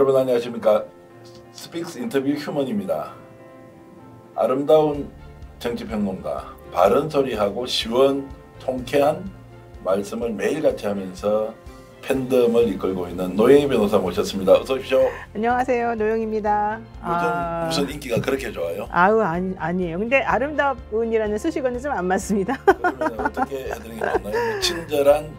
여러분 안녕하십니까 스픽스 인터뷰 휴먼입니다 아름다운 정치평론가 바른 소리하고 시원 통쾌한 말씀을 매일같이 하면서 팬덤을 이끌고 있는 노영희 변호사 모셨습니다. 어서 오십시오. 안녕하세요. 노영입니다. 요즘 아... 무슨 인기가 그렇게 좋아요? 아우 아니, 아니에요. 근데 아름다운이라는 수식어는 좀안 맞습니다. 어떻게 해드리는 게 맞나요? 친절한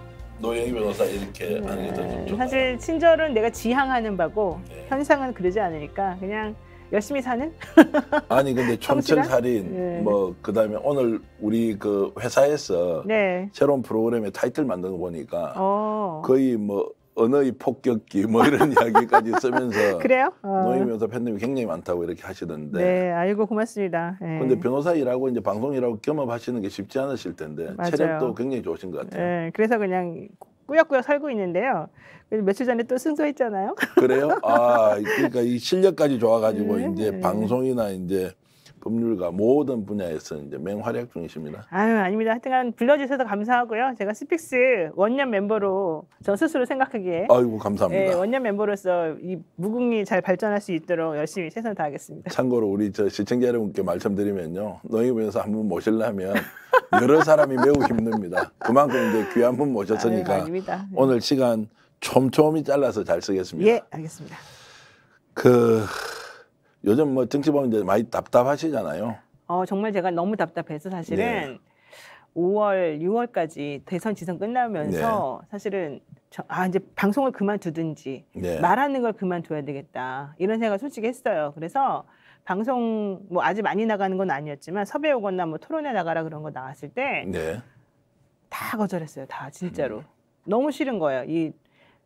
노영희 변호사 이렇게 네. 안해도 좀 사실 친절은 내가 지향하는 바고 네. 현상은 그러지 않으니까 그냥 열심히 사는? 아니 근데 촌철살인 네. 뭐 그다음에 오늘 우리 그 회사에서 네. 새로운 프로그램의 타이틀 만든거 보니까 오. 어. 거의 뭐 언어의 폭격기 뭐 이런 이야기까지 쓰면서 그래요? 어. 노이면서 팬들이 굉장히 많다고 이렇게 하시던데. 네, 알고 고맙습니다. 예. 그런데 변호사 일하고 이제 방송 일하고 겸업하시는 게 쉽지 않으실 텐데 맞아요. 체력도 굉장히 좋으신 것 같아요. 네, 그래서 그냥 꾸역꾸역 살고 있는데요. 며칠 전에 또 승소했잖아요. 그래요? 아, 그러니까 이 실력까지 좋아가지고 네, 이제 네. 방송이나 이제 법률과 모든 분야에서 이제 맹활약 중이십니다. 아유 아닙니다. 하여튼간 불러주셔서 감사하고요. 제가 스픽스 원년 멤버로 전 스스로 생각하기에 아이고 감사합니다. 예, 원년 멤버로서 이 무궁이 잘 발전할 수 있도록 열심히 최선을 다하겠습니다. 참고로 우리 저 시청자 여러분께 말씀드리면요. 농협에서 한 분 모실려면 여러 사람이 매우 힘듭니다. 그만큼 이제 귀한 분 모셨으니까 아유, 네. 오늘 시간 촘촘히 잘라서 잘 쓰겠습니다. 예 알겠습니다. 그 요즘 뭐 정치 보면 이제 많이 답답하시잖아요. 어, 정말 제가 너무 답답해서 사실은 네. 5월, 6월까지 대선 지선 끝나면서 네. 사실은 저, 아 이제 방송을 그만두든지 네. 말하는 걸 그만둬야 되겠다 이런 생각 을 솔직히 했어요. 그래서 방송 뭐아직 많이 나가는 건 아니었지만 섭외 오거나 뭐 토론회 나가라 그런 거 나왔을 때다 네. 거절했어요. 다 진짜로 음. 너무 싫은 거예요. 이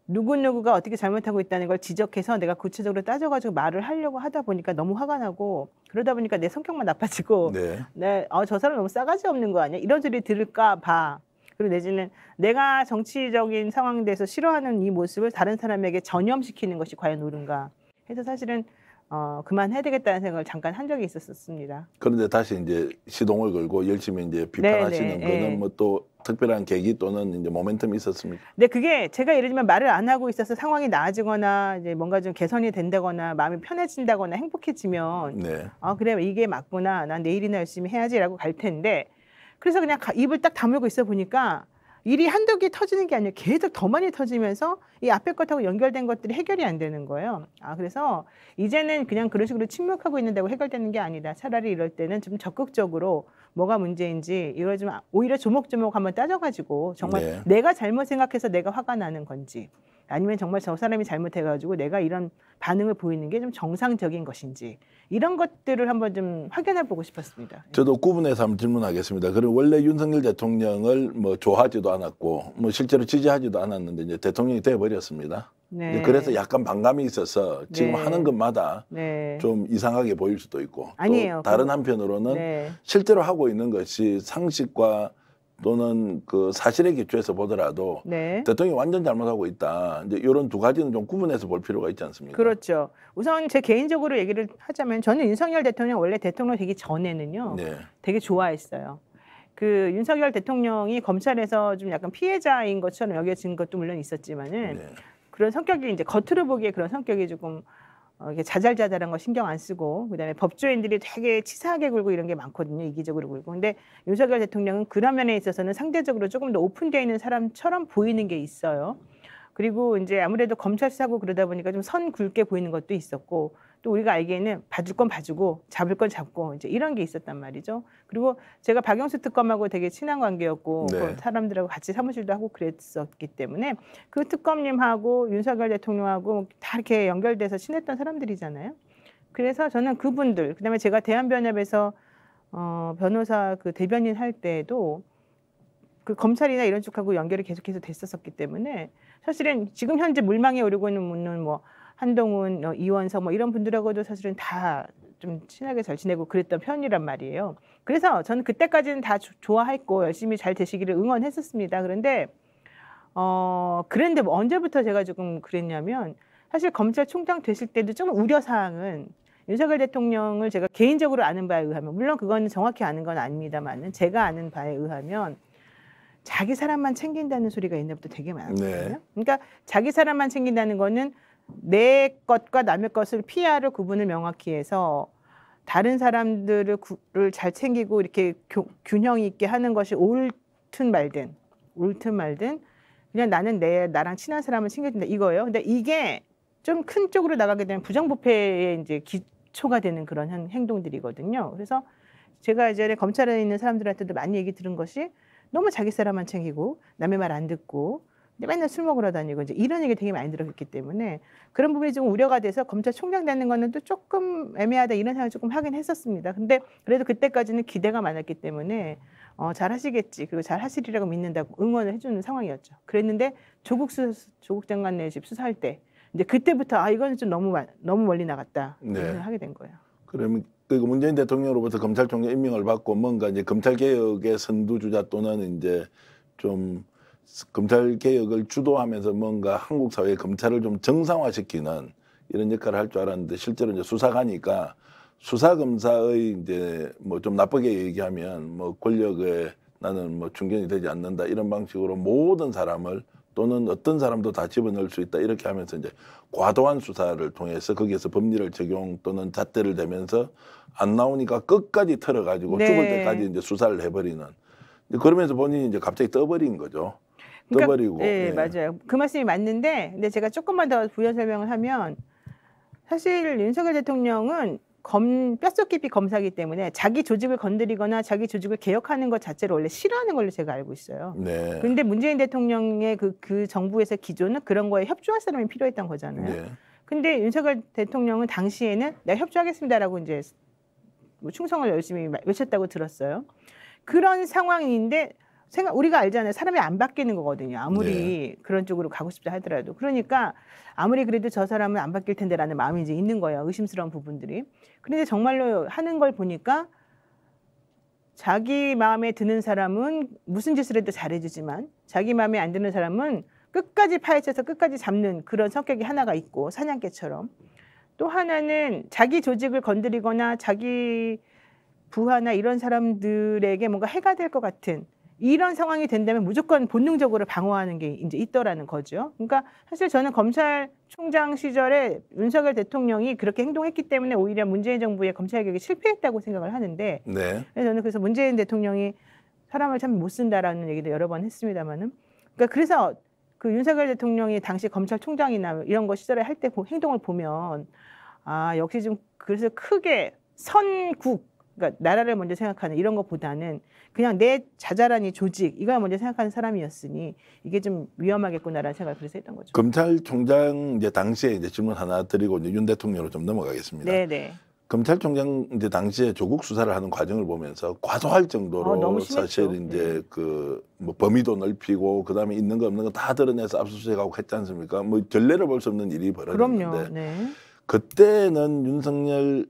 누구누구가 어떻게 잘못하고 있다는 걸 지적해서 내가 구체적으로 따져가지고 말을 하려고 하다 보니까 너무 화가 나고 그러다 보니까 내 성격만 나빠지고 네. 네, 어, 저 사람 너무 싸가지 없는 거 아니야? 이런 소리 들을까 봐. 그리고 내지는 내가 정치적인 상황에 대해서 싫어하는 이 모습을 다른 사람에게 전염시키는 것이 과연 옳은가 해서 사실은 어, 그만해야 되겠다는 생각을 잠깐 한 적이 있었습니다. 그런데 다시 이제 시동을 걸고 열심히 이제 비판하시는 네네, 네, 거는 예. 뭐또 특별한 계기 또는 이제 모멘텀이 있었습니까? 네, 그게 제가 예를 들면 말을 안 하고 있어서 상황이 나아지거나 이제 뭔가 좀 개선이 된다거나 마음이 편해진다거나 행복해지면 네. 아 그래 이게 맞구나 난 내일이나 열심히 해야지라고 갈 텐데 그래서 그냥 입을 딱 다물고 있어 보니까 일이 한두 개 터지는 게 아니라 계속 더 많이 터지면서 이 앞에 것하고 연결된 것들이 해결이 안 되는 거예요. 아, 그래서 이제는 그냥 그런 식으로 침묵하고 있는다고 해결되는 게아니라 차라리 이럴 때는 좀 적극적으로 뭐가 문제인지 이걸 좀 오히려 조목조목 한번 따져가지고 정말 네. 내가 잘못 생각해서 내가 화가 나는 건지 아니면 정말 저 사람이 잘못해가지고 내가 이런 반응을 보이는 게 좀 정상적인 것인지 이런 것들을 한번 좀 확인해 보고 싶었습니다. 예. 저도 구분해서 한번 질문하겠습니다. 그럼 원래 윤석열 대통령을 뭐 좋아하지도 않았고 뭐 실제로 지지하지도 않았는데 이제 대통령이 돼 버렸습니다. 네. 그래서 약간 반감이 있어서 지금 네. 하는 것마다 네. 좀 이상하게 보일 수도 있고 아니에요. 또 다른 한편으로는 네. 실제로 하고 있는 것이 상식과 또는 그 사실에 기초해서 보더라도 네. 대통령이 완전 잘못하고 있다. 이제 이런 두 가지는 좀 구분해서 볼 필요가 있지 않습니까? 그렇죠. 우선 제 개인적으로 얘기를 하자면 저는 윤석열 대통령 원래 대통령 되기 전에는요. 네. 되게 좋아했어요. 그 윤석열 대통령이 검찰에서 좀 약간 피해자인 것처럼 여겨진 것도 물론 있었지만은 네. 그런 성격이 이제 겉으로 보기에 그런 성격이 조금 어, 이게 자잘자잘한 거 신경 안 쓰고 그다음에 법조인들이 되게 치사하게 굴고 이런 게 많거든요 이기적으로 굴고 근데 윤석열 대통령은 그런 면에 있어서는 상대적으로 조금 더 오픈되어 있는 사람처럼 보이는 게 있어요 그리고 이제 아무래도 검찰 수 사고 그러다 보니까 좀 선 굵게 보이는 것도 있었고 또 우리가 알기에는 봐줄 건 봐주고 잡을 건 잡고 이제 이런 게 있었단 말이죠. 그리고 제가 박영수 특검하고 되게 친한 관계였고 네. 그 사람들하고 같이 사무실도 하고 그랬었기 때문에 그 특검님하고 윤석열 대통령하고 다 이렇게 연결돼서 친했던 사람들이잖아요. 그래서 저는 그분들 그다음에 제가 대한변협에서 어, 변호사 그 대변인 할 때도 그 검찰이나 이런 쪽하고 연결이 계속해서 됐었었기 때문에 사실은 지금 현재 물망에 오르고 있는 문은 뭐 한동훈, 어, 이원석 뭐 이런 분들하고도 사실은 다 좀 친하게 잘 지내고 그랬던 편이란 말이에요. 그래서 저는 그때까지는 다 조, 좋아했고 열심히 잘 되시기를 응원했었습니다. 그런데 어 그런데 뭐 언제부터 제가 조금 그랬냐면 사실 검찰총장 되실 때도 좀 우려사항은 윤석열 대통령을 제가 개인적으로 아는 바에 의하면 물론 그거는 정확히 아는 건 아닙니다만은 제가 아는 바에 의하면 자기 사람만 챙긴다는 소리가 옛날부터 되게 많았거든요. 네. 그러니까 자기 사람만 챙긴다는 거는 내 것과 남의 것을 피하를 구분을 명확히 해서 다른 사람들을 잘 챙기고 이렇게 교, 균형 있게 하는 것이 옳든 말든 옳든 말든 그냥 나는 내 나랑 친한 사람을 챙겨준다 이거예요. 근데 이게 좀 큰 쪽으로 나가게 되면 부정부패의 이제 기초가 되는 그런 행동들이거든요. 그래서 제가 예전에 검찰에 있는 사람들한테도 많이 얘기 들은 것이 너무 자기 사람만 챙기고 남의 말 안 듣고 근데 맨날 술 먹으러 다니고 이제 이런 얘기 되게 많이 들었기 때문에 그런 부분이 좀 우려가 돼서 검찰총장 되는 거는 또 조금 애매하다 이런 생각을 조금 하긴 했었습니다. 근데 그래도 그때까지는 기대가 많았기 때문에 어, 잘 하시겠지. 그리고 잘 하시리라고 믿는다고 응원을 해주는 상황이었죠. 그랬는데 조국 수, 조국 장관 내 집 수사할 때 이제 그때부터 아, 이거는 좀 너무, 너무 멀리 나갔다. 네. 하게 된 거예요. 그러면 그 문재인 대통령으로부터 검찰총장 임명을 받고 뭔가 이제 검찰개혁의 선두주자 또는 이제 좀 검찰 개혁을 주도하면서 뭔가 한국 사회의 검찰을 좀 정상화시키는 이런 역할을 할 줄 알았는데 실제로 이제 수사가니까 수사 검사의 이제 뭐 좀 나쁘게 얘기하면 뭐 권력에 나는 뭐 충견이 되지 않는다 이런 방식으로 모든 사람을 또는 어떤 사람도 다 집어넣을 수 있다 이렇게 하면서 이제 과도한 수사를 통해서 거기에서 법리를 적용 또는 잣대를 대면서 안 나오니까 끝까지 털어가지고 네. 죽을 때까지 이제 수사를 해버리는 그러면서 본인이 이제 갑자기 떠버린 거죠. 그러니까, 떠버리고. 네, 예, 예. 맞아요. 그 말씀이 맞는데, 근데 제가 조금만 더 부연 설명을 하면 사실 윤석열 대통령은 검, 뼛속 깊이 검사기 때문에 자기 조직을 건드리거나 자기 조직을 개혁하는 것 자체를 원래 싫어하는 걸로 제가 알고 있어요. 네. 근데 문재인 대통령의 그, 그 정부에서 기조는 그런 거에 협조할 사람이 필요했던 거잖아요. 네. 근데 윤석열 대통령은 당시에는 내가 협조하겠습니다라고 이제 뭐 충성을 열심히 외쳤다고 들었어요. 그런 상황인데 생각 우리가 알잖아요. 사람이 안 바뀌는 거거든요. 아무리 네. 그런 쪽으로 가고 싶다 하더라도 그러니까 아무리 그래도 저 사람은 안 바뀔 텐데라는 마음이 이제 있는 거예요. 의심스러운 부분들이. 그런데 정말로 하는 걸 보니까 자기 마음에 드는 사람은 무슨 짓을 해도 잘해주지만 자기 마음에 안 드는 사람은 끝까지 파헤쳐서 끝까지 잡는 그런 성격이 하나가 있고 사냥개처럼 또 하나는 자기 조직을 건드리거나 자기 부하나 이런 사람들에게 뭔가 해가 될 것 같은 이런 상황이 된다면 무조건 본능적으로 방어하는 게 이제 있더라는 거죠. 그러니까 사실 저는 검찰총장 시절에 윤석열 대통령이 그렇게 행동했기 때문에 오히려 문재인 정부의 검찰 개혁이 실패했다고 생각을 하는데 네. 저는 그래서 문재인 대통령이 사람을 참 못 쓴다라는 얘기도 여러 번 했습니다만은 그러니까 그래서 그 윤석열 대통령이 당시 검찰총장이나 이런 거 시절에 할 때 행동을 보면 아 역시 좀 그래서 크게 선국 그러니까 나라를 먼저 생각하는 이런 것보다는 그냥 내 자잘한 이 조직 이걸 먼저 생각하는 사람이었으니 이게 좀 위험하겠구나라는 생각을 그래서 했던 거죠. 검찰총장 이제 당시에 이제 질문 하나 드리고 이제 윤 대통령으로 좀 넘어가겠습니다. 네네. 네. 검찰총장 이제 당시에 조국 수사를 하는 과정을 보면서 과도할 정도로 아, 사실 이제 네. 그뭐 범위도 넓히고 그다음에 있는 거 없는 거 다 드러내서 압수수색하고 했지 않습니까? 뭐 전례를 볼 수 없는 일이 벌어졌는데 그럼요. 네. 그때는 윤석열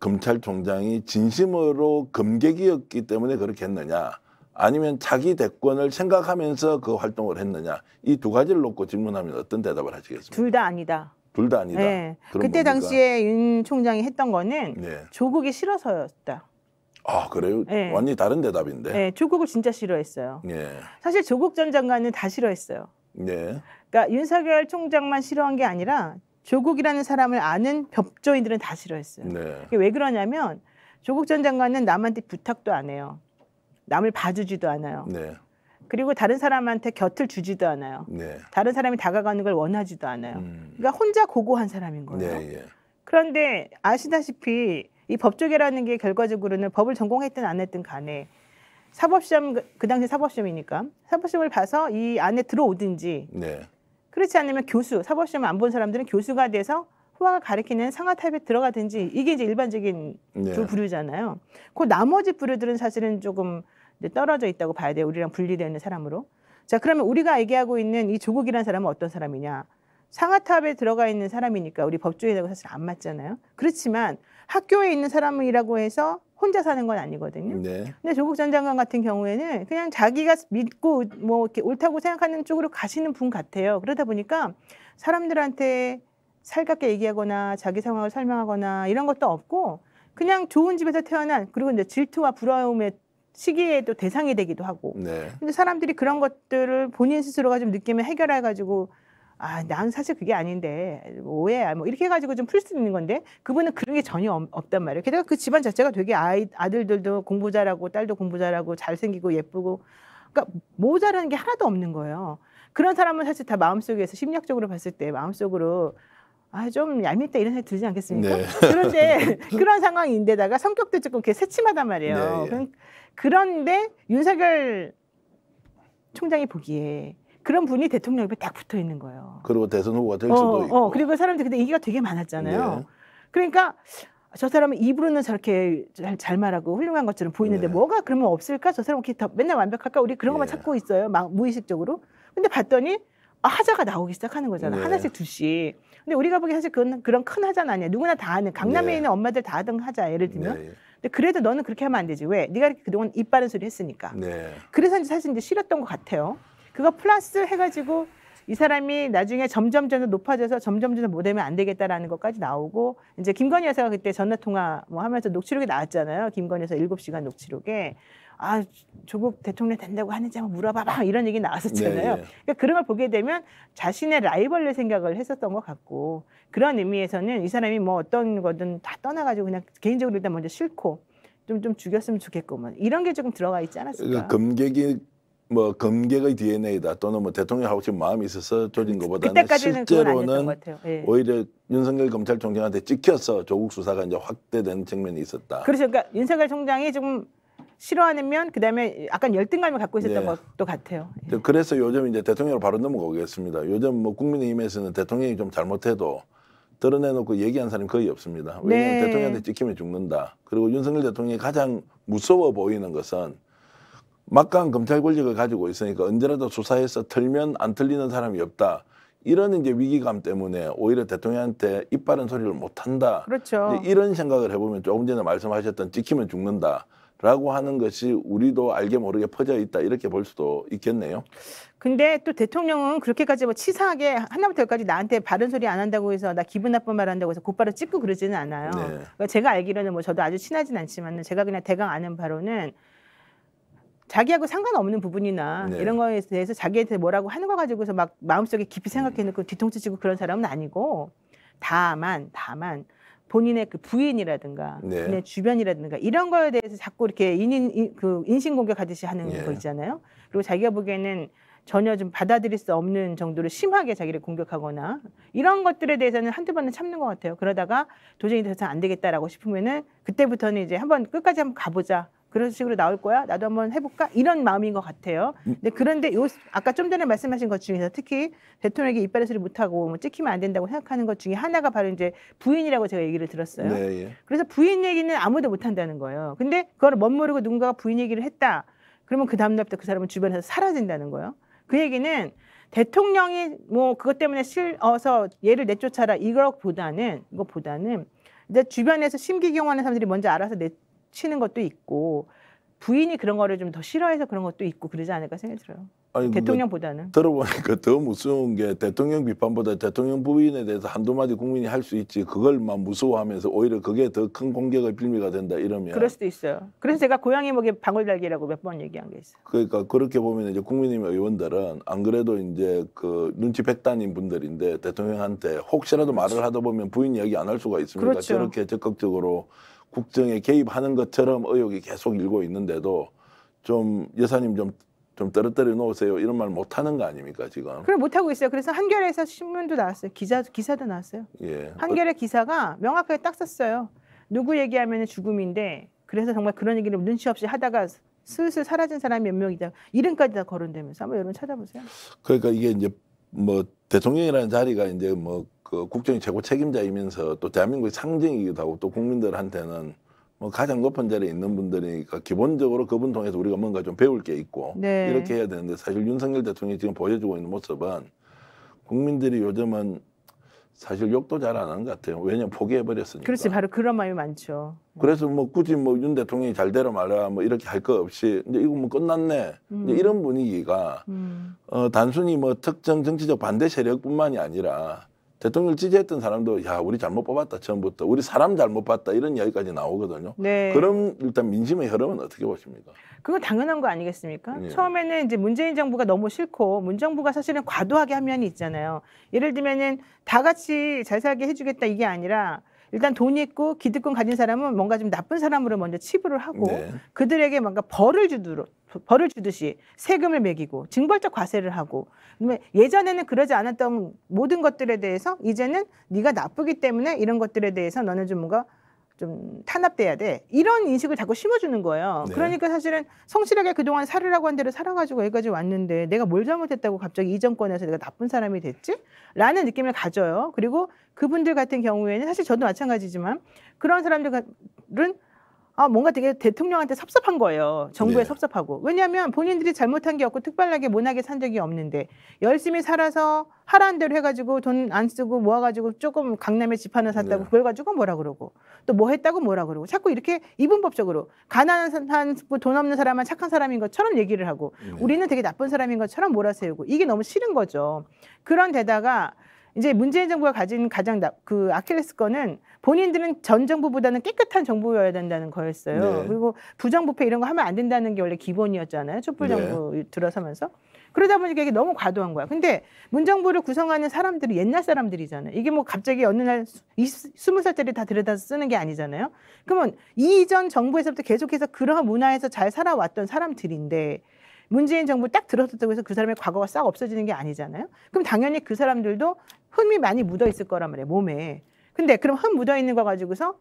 검찰총장이 진심으로 검객이었기 때문에 그렇게 했느냐 아니면 자기 대권을 생각하면서 그 활동을 했느냐 이 두 가지를 놓고 질문하면 어떤 대답을 하시겠습니까? 둘 다 아니다. 둘 다 아니다. 네. 그때 뭡니까? 당시에 윤 총장이 했던 거는 네. 조국이 싫어서였다. 아 그래요? 네. 완전히 다른 대답인데. 네, 조국을 진짜 싫어했어요. 네. 사실 조국 전 장관은 다 싫어했어요. 네. 그러니까 윤석열 총장만 싫어한 게 아니라 조국이라는 사람을 아는 법조인들은 다 싫어했어요. 네. 이게 왜 그러냐면 조국 전 장관은 남한테 부탁도 안 해요. 남을 봐주지도 않아요. 네. 그리고 다른 사람한테 곁을 주지도 않아요. 네. 다른 사람이 다가가는 걸 원하지도 않아요. 음. 그러니까 혼자 고고한 사람인 네, 거예요. 예. 그런데 아시다시피 이 법조계라는 게 결과적으로는 법을 전공했든 안 했든 간에 사법시험 그 당시 사법시험이니까 사법시험을 봐서 이 안에 들어오든지 네. 그렇지 않으면 교수, 사법시험 안 본 사람들은 교수가 돼서 후아가 가리키는 상하 타입에 들어가든지 이게 이제 일반적인 네. 두 부류잖아요. 그 나머지 부류들은 사실은 조금 떨어져 있다고 봐야 돼요. 우리랑 분리되는 사람으로. 자, 그러면 우리가 얘기하고 있는 이 조국이라는 사람은 어떤 사람이냐? 상하 탑에 들어가 있는 사람이니까 우리 법조인하고 사실 안 맞잖아요. 그렇지만 학교에 있는 사람이라고 해서 혼자 사는 건 아니거든요. 네. 근데 조국 전 장관 같은 경우에는 그냥 자기가 믿고 뭐 이렇게 옳다고 생각하는 쪽으로 가시는 분 같아요. 그러다 보니까 사람들한테 살갑게 얘기하거나 자기 상황을 설명하거나 이런 것도 없고 그냥 좋은 집에서 태어난 그리고 이제 질투와 부러움의 시기에 또 대상이 되기도 하고. 네. 근데 사람들이 그런 것들을 본인 스스로가 좀 느끼면 해결해 가지고 아, 난 사실 그게 아닌데, 오해야. 뭐, 이렇게 해가지고 좀 풀 수 있는 건데, 그분은 그런 게 전혀 없, 없단 말이에요. 게다가 그 집안 자체가 되게 아이, 아들들도 공부 잘하고, 딸도 공부 잘하고, 잘생기고, 예쁘고, 그러니까 모자라는 게 하나도 없는 거예요. 그런 사람은 사실 다 마음속에서 심리학적으로 봤을 때 마음속으로 아, 좀 얄밉다 이런 생각이 들지 않겠습니까? 네. 그런데 그런 상황인데다가 성격도 조금 이렇게 새침하단 말이에요. 네, 예. 그런데 윤석열 총장이 보기에 그런 분이 대통령 옆에 딱 붙어 있는 거예요. 그리고 대선 후보가 될 어, 수도 어, 있고. 어, 그리고 사람들 근데 인기가 되게 많았잖아요. 네. 그러니까 저 사람은 입으로는 저렇게 잘, 잘 말하고 훌륭한 것처럼 보이는데 네. 뭐가 그러면 없을까? 저 사람은 이 맨날 완벽할까? 우리 그런 것만 네. 찾고 있어요. 막 무의식적으로. 근데 봤더니 아, 하자가 나오기 시작하는 거잖아. 네. 하나씩 두씩. 근데 우리가 보기에 사실 그건 그런 큰 하자는 아니야. 누구나 다 아는 강남에 네. 있는 엄마들 다 하던 하자 예를 들면. 네. 근데 그래도 너는 그렇게 하면 안 되지. 왜? 네가 그동안 입 바른 소리 했으니까. 그래서 사실 이제 싫었던 것 같아요. 그거 플러스 해가지고 이 사람이 나중에 점점 점점 높아져서 점점 점점 못되면 안 되겠다라는 것까지 나오고 이제 김건희 여사가 그때 전화 통화 뭐 하면서 녹취록이 나왔잖아요. 김건희 여사 일곱 시간 녹취록에 아 조국 대통령 된다고 하는지 한번 물어봐봐 이런 얘기 나왔었잖아요. 네, 네. 그러니까 그런 걸 보게 되면 자신의 라이벌의 생각을 했었던 것 같고 그런 의미에서는 이 사람이 뭐 어떤 거든 다 떠나가지고 그냥 개인적으로 일단 먼저 싫고 좀 좀 죽였으면 좋겠고 뭐 이런 게 조금 들어가 있지 않았을까? 그까 금객이 뭐 검객의 DNA다 또는 뭐 대통령하고 지금 마음이 있어서 조진 것보다는 실제로는 예. 오히려 윤석열 검찰총장한테 찍혀서 조국 수사가 이제 확대된 측면이 있었다. 그렇죠. 그러니까 윤석열 총장이 좀 싫어하는 면 그다음에 약간 열등감을 갖고 있었던 예. 것도 같아요. 예. 그래서 요즘 이제 대통령 바로 넘어가겠습니다. 요즘 뭐 국민의힘에서는 대통령이 좀 잘못해도 드러내놓고 얘기한 사람이 거의 없습니다. 왜냐하면 네. 대통령한테 찍히면 죽는다. 그리고 윤석열 대통령이 가장 무서워 보이는 것은 막강 검찰 권력을 가지고 있으니까 언제라도 수사해서 틀면 안 틀리는 사람이 없다. 이런 이제 위기감 때문에 오히려 대통령한테 입 바른 소리를 못 한다. 그렇죠. 이런 생각을 해보면 조금 전에 말씀하셨던 지키면 죽는다. 라고 하는 것이 우리도 알게 모르게 퍼져 있다 이렇게 볼 수도 있겠네요. 근데 또 대통령은 그렇게까지 뭐 치사하게 하나부터 열까지 나한테 바른 소리 안 한다고 해서 나 기분 나쁜 말 한다고 해서 곧바로 찍고 그러지는 않아요. 네. 그러니까 제가 알기로는 뭐 저도 아주 친하진 않지만은 제가 그냥 대강 아는 바로는 자기하고 상관없는 부분이나 네. 이런 거에 대해서 자기한테 뭐라고 하는 거 가지고서 막 마음속에 깊이 음. 생각해 놓고 뒤통수 치고 그런 사람은 아니고 다만 다만 본인의 그 부인이라든가 네. 본인의 주변이라든가 이런 거에 대해서 자꾸 이렇게 인인 그 인신 공격하듯이 하는 네. 예. 거 있잖아요. 그리고 자기가 보기에는 전혀 좀 받아들일 수 없는 정도로 심하게 자기를 공격하거나 이런 것들에 대해서는 한두 번은 참는 것 같아요. 그러다가 도저히 더이안 되겠다라고 싶으면은 그때부터는 이제 한번 끝까지 한번 가보자. 그런 식으로 나올 거야. 나도 한번 해볼까? 이런 마음인 것 같아요. 음. 근데 그런데 요 아까 좀 전에 말씀하신 것 중에서 특히 대통령에게 이빨의 소리 못하고 뭐 찍히면 안 된다고 생각하는 것 중에 하나가 바로 이제 부인이라고 제가 얘기를 들었어요. 네, 예. 그래서 부인 얘기는 아무도 못 한다는 거예요. 근데 그걸 멋모르고 누군가가 부인 얘기를 했다. 그러면 그 다음날부터 그 사람은 주변에서 사라진다는 거예요. 그 얘기는 대통령이 뭐 그것 때문에 싫어서 얘를 내쫓아라 이거보다는 이거보다는 이제 주변에서 심기경하는 사람들이 먼저 알아서 내, 치는 것도 있고 부인이 그런 거를 좀 더 싫어해서 그런 것도 있고 그러지 않을까 생각이 들어요. 아니, 대통령보다는 들어보니까 더 무서운 게 대통령 비판보다 대통령 부인에 대해서 한두 마디 국민이 할 수 있지 그걸 막 무서워하면서 오히려 그게 더 큰 공격의 빌미가 된다 이러면 그럴 수도 있어요. 그래서 제가 고양이 목에 방울 달기라고 몇 번 얘기한 게 있어요. 그러니까 그렇게 보면 이제 국민의힘 의원들은 안 그래도 이제 그 눈치 백단인 분들인데 대통령한테 혹시라도 말을 하다 보면 부인 이야기 안 할 수가 있습니다. 그렇죠. 저렇게 적극적으로 국정에 개입하는 것처럼 의혹이 계속 일고 있는데도 좀 여사님 좀 좀 떨어뜨려 놓으세요 이런 말 못하는 거 아닙니까 지금? 그래 못하고 있어요. 그래서 한겨레에서 신문도 나왔어요. 기자 기사도 나왔어요. 예. 한겨레 기사가 명확하게 딱 썼어요. 누구 얘기하면 죽음인데 그래서 정말 그런 얘기를 눈치 없이 하다가 슬슬 사라진 사람이 몇 명이다 이름까지 다 거론되면서 한번 여러분 찾아보세요. 그러니까 이게 이제 뭐 대통령이라는 자리가 이제 뭐그 국정의 최고 책임자이면서 또 대한민국의 상징이기도 하고 또 국민들한테는 뭐 가장 높은 자리에 있는 분들이니까 기본적으로 그분 통해서 우리가 뭔가 좀 배울 게 있고 네. 이렇게 해야 되는데 사실 윤석열 대통령이 지금 보여주고 있는 모습은 국민들이 요즘은 사실 욕도 잘 안 하는 것 같아요. 왜냐면 포기해버렸으니까. 그렇지, 바로 그런 마이 많죠. 그래서 뭐 굳이 뭐 윤 대통령이 잘 되라 말라 뭐 이렇게 할 거 없이 이제 이거 뭐 끝났네. 음. 이런 분위기가 음. 어, 단순히 뭐 특정 정치적 반대 세력뿐만이 아니라 대통령을 지지했던 사람도 야 우리 잘못 뽑았다 처음부터 우리 사람 잘못 봤다 이런 이야기까지 나오거든요. 네. 그럼 일단 민심의 흐름은 어떻게 보십니까? 그건 당연한 거 아니겠습니까? 예. 처음에는 이제 문재인 정부가 너무 싫고 문 정부가 사실은 과도하게 한 면이 있잖아요. 예를 들면은 다 같이 잘 살게 해주겠다 이게 아니라 일단 돈이 있고 기득권 가진 사람은 뭔가 좀 나쁜 사람으로 먼저 치부를 하고 네. 그들에게 뭔가 벌을 주도록 그 벌을 주듯이 세금을 매기고 징벌적 과세를 하고 예전에는 그러지 않았던 모든 것들에 대해서 이제는 네가 나쁘기 때문에 이런 것들에 대해서 너는 좀 뭔가 좀 탄압돼야 돼 이런 인식을 자꾸 심어주는 거예요. 네. 그러니까 사실은 성실하게 그동안 살으라고 한 대로 살아가지고 여기까지 왔는데 내가 뭘 잘못했다고 갑자기 이 정권에서 내가 나쁜 사람이 됐지? 라는 느낌을 가져요. 그리고 그분들 같은 경우에는 사실 저도 마찬가지지만 그런 사람들은 아, 뭔가 되게 대통령한테 섭섭한 거예요. 정부에 네. 섭섭하고. 왜냐하면 본인들이 잘못한 게 없고 특별하게 못하게 산 적이 없는데 열심히 살아서 하라는 대로 해가지고 돈 안 쓰고 모아가지고 조금 강남에 집 하나 샀다고 네. 그걸 가지고 뭐라 그러고 또 뭐 했다고 뭐라 그러고 자꾸 이렇게 이분법적으로 가난한 돈 없는 사람만 착한 사람인 것처럼 얘기를 하고 네. 우리는 되게 나쁜 사람인 것처럼 몰아세우고 이게 너무 싫은 거죠. 그런 데다가 이제 문재인 정부가 가진 가장 나, 그 아킬레스건은 본인들은 전 정부보다는 깨끗한 정부여야 된다는 거였어요. 네. 그리고 부정부패 이런 거 하면 안 된다는 게 원래 기본이었잖아요. 촛불 네. 정부 네. 들어서면서. 그러다 보니까 이게 너무 과도한 거야. 근데 문정부를 구성하는 사람들이 옛날 사람들이잖아요. 이게 뭐 갑자기 어느 날 스무 살짜리 다들여다 쓰는 게 아니잖아요. 그러면 이전 정부에서부터 계속해서 그러한 문화에서 잘 살아왔던 사람들인데 문재인 정부 딱 들어섰다고 해서 그 사람의 과거가 싹 없어지는 게 아니잖아요. 그럼 당연히 그 사람들도 흠이 많이 묻어 있을 거란 말이에요, 몸에. 근데 그럼 흠 묻어 있는 거 가지고서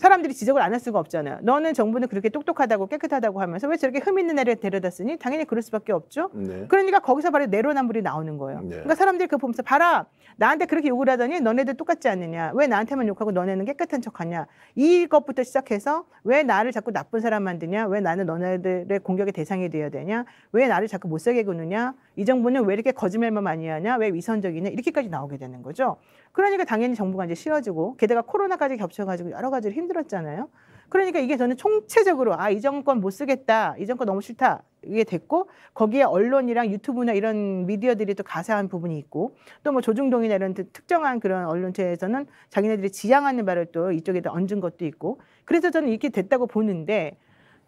사람들이 지적을 안 할 수가 없잖아요. 너는 정부는 그렇게 똑똑하다고 깨끗하다고 하면서 왜 저렇게 흠 있는 애를 데려다 쓰니? 당연히 그럴 수밖에 없죠. 네. 그러니까 거기서 바로 내로남불이 나오는 거예요. 네. 그러니까 사람들이 그거 보면서 봐라. 나한테 그렇게 욕을 하더니 너네들 똑같지 않느냐. 왜 나한테만 욕하고 너네는 깨끗한 척하냐. 이것부터 시작해서 왜 나를 자꾸 나쁜 사람 만드냐. 왜 나는 너네들의 공격의 대상이 되어야 되냐. 왜 나를 자꾸 못살게 구느냐. 이 정부는 왜 이렇게 거짓말만 많이 하냐. 왜 위선적이냐. 이렇게까지 나오게 되는 거죠. 그러니까 당연히 정부가 이제 쉬어지고 게다가 코로나까지 겹쳐가지고 여러 가지로 힘들었잖아요. 그러니까 이게 저는 총체적으로 아 이 정권 못 쓰겠다, 이 정권 너무 싫다 이게 됐고 거기에 언론이랑 유튜브나 이런 미디어들이 또 가세한 부분이 있고 또 뭐 조중동이나 이런 특정한 그런 언론체에서는 자기네들이 지향하는 바를 또 이쪽에다 얹은 것도 있고 그래서 저는 이렇게 됐다고 보는데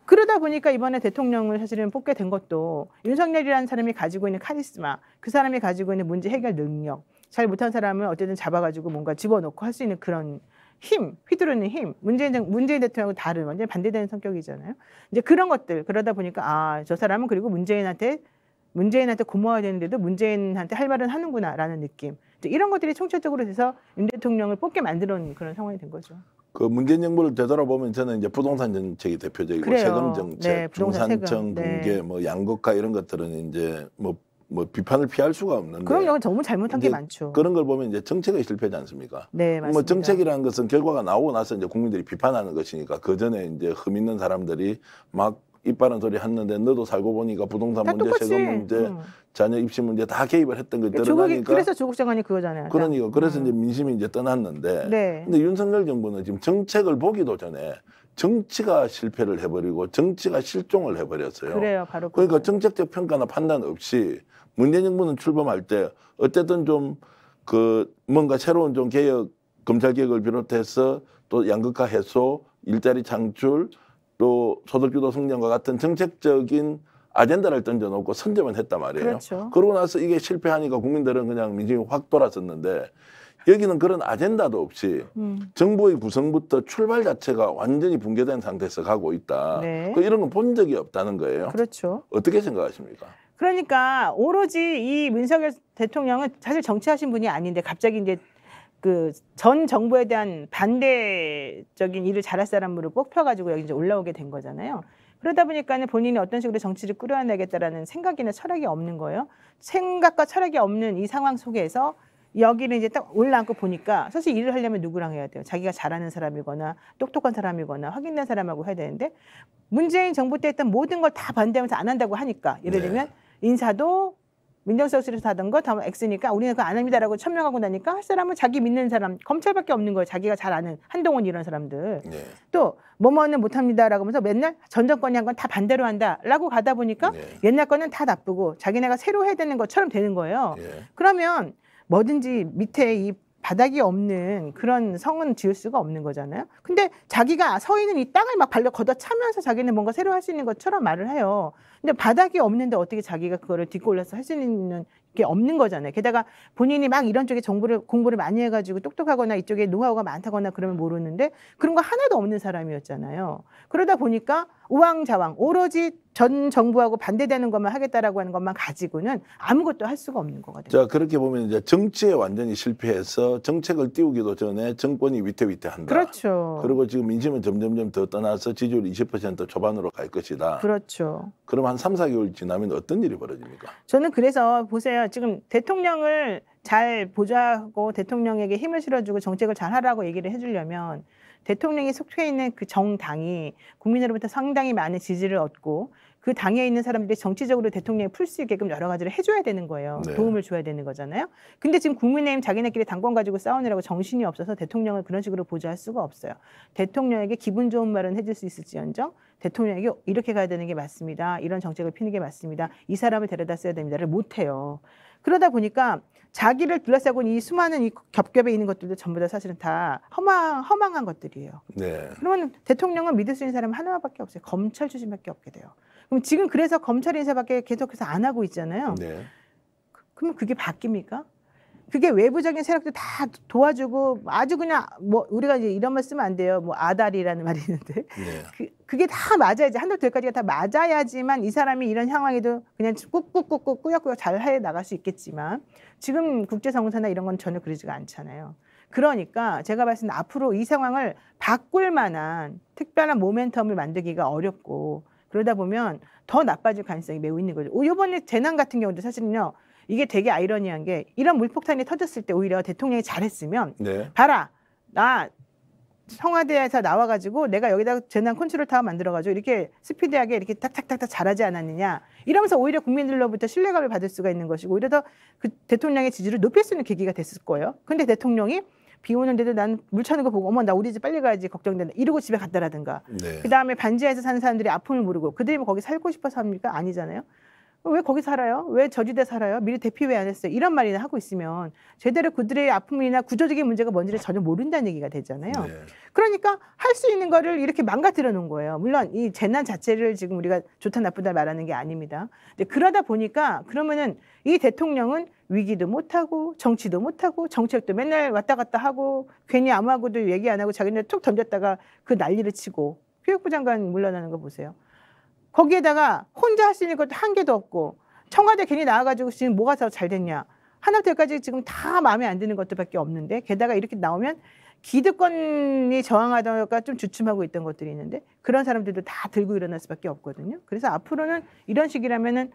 그러다 보니까 이번에 대통령을 사실은 뽑게 된 것도 윤석열이라는 사람이 가지고 있는 카리스마, 그 사람이 가지고 있는 문제 해결 능력, 잘 못한 사람은 어쨌든 잡아가지고 뭔가 집어넣고 할 수 있는 그런 힘, 휘두르는 힘, 문재인, 문재인 대통령하 다른 완전 반대되는 성격이잖아요. 이제 그런 것들 그러다 보니까 아 저 사람은 그리고 문재인한테 문재인한테 고마워야 되는데도 문재인한테 할 말은 하는구나라는 느낌. 이런 것들이 총체적으로 돼서 윤 대통령을 뽑게 만드는 그런 상황이 된 거죠. 그 문재인 정부를 되돌아보면 저는 이제 부동산 정책이 대표적이고 그래요. 세금 정책, 네, 중산층 세금. 붕괴, 네. 뭐 양극화 이런 것들은 이제 뭐뭐 비판을 피할 수가 없는데 그럼요 정말 잘못한 게 많죠 그런 걸 보면 이제 정책의 실패지 않습니까? 네 뭐 맞습니다. 뭐 정책이라는 것은 결과가 나오고 나서 이제 국민들이 비판하는 것이니까 그 전에 이제 흠 있는 사람들이 막 이빨은 소리 했는데 너도 살고 보니까 부동산 문제, 세금 문제, 음. 자녀 입시 문제 다 개입을 했던 거 들어가니까 그러니까 그래서 조국 장관이 그거잖아요. 그러니까 그래서 음. 이제 민심이 이제 떠났는데 네. 근데 윤석열 정부는 지금 정책을 보기도 전에 정치가 실패를 해버리고 정치가 실종을 해버렸어요. 그래요, 바로 그러니까 정책적 평가나 판단 없이 문재인 정부는 출범할 때 어쨌든 좀 그 뭔가 새로운 좀 개혁 검찰 개혁을 비롯해서 또 양극화 해소, 일자리 창출, 또 소득주도 성장과 같은 정책적인 아젠다를 던져놓고 선점은 했단 말이에요. 그렇죠. 그러고 나서 이게 실패하니까 국민들은 그냥 민심이 확 돌아섰는데 여기는 그런 아젠다도 없이 음. 정부의 구성부터 출발 자체가 완전히 붕괴된 상태에서 가고 있다. 네. 그 이런 건 본 적이 없다는 거예요. 그렇죠. 어떻게 생각하십니까? 그러니까 오로지 이 문석열 대통령은 사실 정치하신 분이 아닌데 갑자기 이제 그 전 정부에 대한 반대적인 일을 잘할 사람으로 뽑혀가지고 여기 이제 올라오게 된 거잖아요. 그러다 보니까는 본인이 어떤 식으로 정치를 끌어내겠다라는 생각이나 철학이 없는 거예요. 생각과 철학이 없는 이 상황 속에서 여기를 이제 딱 올라앉고 보니까 사실 일을 하려면 누구랑 해야 돼요? 자기가 잘하는 사람이거나 똑똑한 사람이거나 확인된 사람하고 해야 되는데 문재인 정부 때 했던 모든 걸 다 반대하면서 안 한다고 하니까 예를 네. 들면 네. 인사도 민정수석실에서 하던 거다 X니까 우리는 그거 안 합니다라고 천명하고 나니까 할 사람은 자기 믿는 사람 검찰밖에 없는 거예요. 자기가 잘 아는 한동훈 이런 사람들. 네. 또 뭐뭐는 못합니다라고 하면서 맨날 전 정권이 한 건 다 반대로 한다라고 가다 보니까 네. 옛날 거는 다 나쁘고 자기네가 새로 해야 되는 것처럼 되는 거예요. 네. 그러면 뭐든지 밑에 이 바닥이 없는 그런 성은 지을 수가 없는 거잖아요. 근데 자기가 서 있는 이 땅을 막 발로 걷어 차면서 자기는 뭔가 새로 할 수 있는 것처럼 말을 해요. 근데 바닥이 없는데 어떻게 자기가 그거를 딛고 올라서 할 수 있는 게 없는 거잖아요. 게다가 본인이 막 이런 쪽에 정보를 공부를 많이 해가지고 똑똑하거나 이쪽에 노하우가 많다거나 그러면 모르는데 그런 거 하나도 없는 사람이었잖아요. 그러다 보니까 우왕좌왕 오로지 전 정부하고 반대되는 것만 하겠다라고 하는 것만 가지고는 아무것도 할 수가 없는 거거든요. 자 그렇게 보면 이제 정치에 완전히 실패해서 정책을 띄우기도 전에 정권이 위태위태한다. 그렇죠. 그리고 지금 민심은 점점점 더 떠나서 지지율 20% 초반으로 갈 것이다. 그렇죠. 그럼 한 3, 4개월 지나면 어떤 일이 벌어집니까? 저는 그래서 보세요. 지금 대통령을 잘 보좌하고 대통령에게 힘을 실어주고 정책을 잘 하라고 얘기를 해주려면 대통령이 속해 있는 그 정당이 국민으로부터 상당히 많은 지지를 얻고 그 당에 있는 사람들이 정치적으로 대통령이 풀 수 있게끔 여러 가지를 해줘야 되는 거예요. 네. 도움을 줘야 되는 거잖아요. 근데 지금 국민의힘 자기네끼리 당권 가지고 싸우느라고 정신이 없어서 대통령을 그런 식으로 보좌할 수가 없어요. 대통령에게 기분 좋은 말은 해줄 수 있을지언정 대통령에게 이렇게 가야 되는 게 맞습니다. 이런 정책을 피는 게 맞습니다. 이 사람을 데려다 써야 됩니다를 못해요. 그러다 보니까 자기를 둘러싸고 이 수많은 이 겹겹에 있는 것들도 전부 다 사실은 다 허망, 허망한 것들이에요. 네. 그러면 대통령은 믿을 수 있는 사람 은 하나밖에 없어요. 검찰 출신밖에 없게 돼요. 그럼 지금 그래서 검찰 인사밖에 계속해서 안 하고 있잖아요. 네. 그, 그러면 그게 바뀝니까? 그게 외부적인 세력도 다 도와주고 아주 그냥 뭐 우리가 이제 이런 말 쓰면 안 돼요. 뭐 아달이라는 말이 있는데 네. 그, 게다 맞아야지 한달될 까지가 다 맞아야지만 이 사람이 이런 상황에도 그냥 꾹꾹꾹꾹 꾸역꾸역 잘해 나갈 수 있겠지만 지금 국제성공사나 이런 건 전혀 그러지가 않잖아요. 그러니까 제가 봤을 때 앞으로 이 상황을 바꿀 만한 특별한 모멘텀을 만들기가 어렵고 그러다 보면 더 나빠질 가능성이 매우 있는 거죠. 이번에 재난 같은 경우도 사실은요. 이게 되게 아이러니한 게 이런 물폭탄이 터졌을 때 오히려 대통령이 잘했으면 네. 봐라 나 청와대에서 나와가지고 내가 여기다 재난 컨트롤 타워 만들어가지고 이렇게 스피드하게 이렇게 탁탁탁탁 잘하지 않았느냐 이러면서 오히려 국민들로부터 신뢰감을 받을 수가 있는 것이고 오히려 더그 대통령의 지지를 높일 수 있는 계기가 됐을 거예요. 근데 대통령이 비 오는데도 난물 차는 거 보고 어머 나 우리 집 빨리 가야지 걱정된다 이러고 집에 갔다라든가 네. 그 다음에 반지하에서 사는 사람들이 아픔을 모르고 그들이 뭐 거기 살고 싶어서 합니까 아니잖아요. 왜 거기 살아요? 왜 저지대 살아요? 미리 대피 왜 안 했어요? 이런 말이나 하고 있으면 제대로 그들의 아픔이나 구조적인 문제가 뭔지를 전혀 모른다는 얘기가 되잖아요. 네. 그러니까 할 수 있는 거를 이렇게 망가뜨려 놓은 거예요. 물론 이 재난 자체를 지금 우리가 좋다 나쁘다 말하는 게 아닙니다. 근데 그러다 보니까 그러면은 이 대통령은 위기도 못하고 정치도 못하고 정책도 맨날 왔다 갔다 하고 괜히 아무하고도 얘기 안 하고 자기네 툭 던졌다가 그 난리를 치고 교육부 장관 물러나는 거 보세요. 거기에다가 혼자 할 수 있는 것도 한 개도 없고 청와대 괜히 나와가지고 지금 뭐가 더 잘 됐냐. 하나부터까지 지금 다 마음에 안 드는 것들밖에 없는데 게다가 이렇게 나오면 기득권이 저항하던 것과 좀 주춤하고 있던 것들이 있는데 그런 사람들도 다 들고 일어날 수밖에 없거든요. 그래서 앞으로는 이런 식이라면은